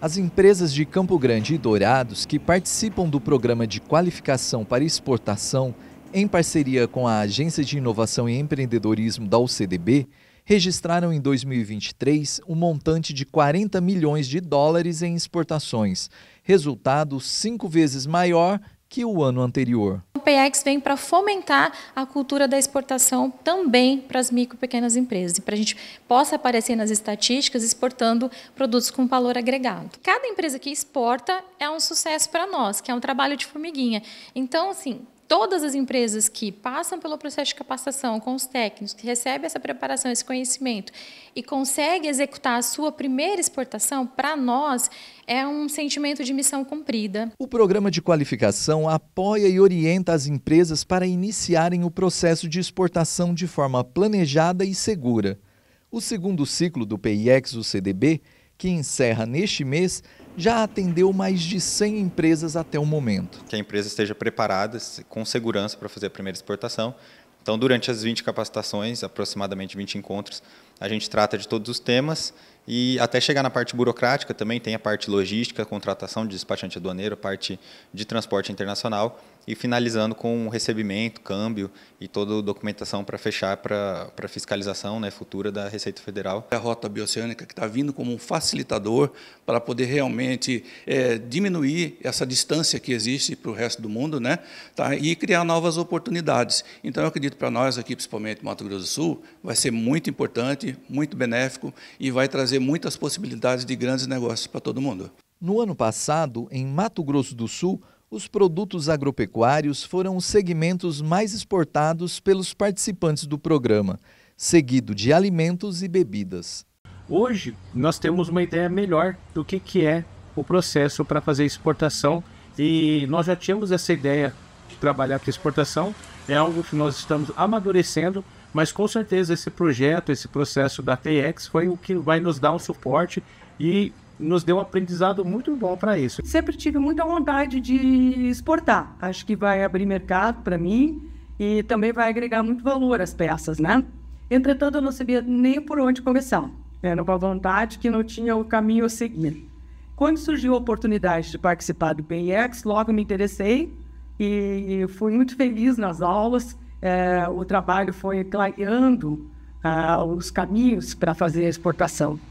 As empresas de Campo Grande e Dourados que participam do programa de qualificação para exportação, em parceria com a Agência de Inovação e Empreendedorismo da UCDB, registraram em 2023 um montante de 40 milhões de dólares em exportações, resultado cinco vezes maior que o ano anterior. PEX vem para fomentar a cultura da exportação também para as micro e pequenas empresas, para a gente possa aparecer nas estatísticas exportando produtos com valor agregado. Cada empresa que exporta é um sucesso para nós, que é um trabalho de formiguinha. Então, assim, todas as empresas que passam pelo processo de capacitação com os técnicos, que recebem essa preparação, esse conhecimento e conseguem executar a sua primeira exportação, para nós é um sentimento de missão cumprida. O programa de qualificação apoia e orienta as empresas para iniciarem o processo de exportação de forma planejada e segura. O segundo ciclo do PIEX, o CDB, que encerra neste mês, já atendeu mais de 100 empresas até o momento. Que a empresa esteja preparada com segurança para fazer a primeira exportação. Então, durante as 20 capacitações, aproximadamente 20 encontros, a gente trata de todos os temas e até chegar na parte burocrática também tem a parte logística, contratação de despachante aduaneiro, a parte de transporte internacional e finalizando com o recebimento, câmbio e toda a documentação para fechar para a fiscalização né, futura da Receita Federal. A Rota Bioceânica que está vindo como um facilitador para poder realmente é, diminuir essa distância que existe para o resto do mundo né, tá, e criar novas oportunidades. Então, eu acredito para nós aqui, principalmente Mato Grosso do Sul, vai ser muito importante muito benéfico e vai trazer muitas possibilidades de grandes negócios para todo mundo. No ano passado, em Mato Grosso do Sul, os produtos agropecuários foram os segmentos mais exportados pelos participantes do programa, seguido de alimentos e bebidas. Hoje, nós temos uma ideia melhor do que, que é o processo para fazer exportação e nós já tínhamos essa ideia de trabalhar com exportação, é algo que nós estamos amadurecendo mas com certeza esse projeto, esse processo da TX foi o que vai nos dar um suporte e nos deu um aprendizado muito bom para isso. Sempre tive muita vontade de exportar. Acho que vai abrir mercado para mim e também vai agregar muito valor às peças, né? Entretanto, eu não sabia nem por onde começar. Era uma vontade que não tinha o caminho a seguir. Quando surgiu a oportunidade de participar do PIX, logo me interessei e fui muito feliz nas aulas é, o trabalho foi clareando ah, os caminhos para fazer a exportação.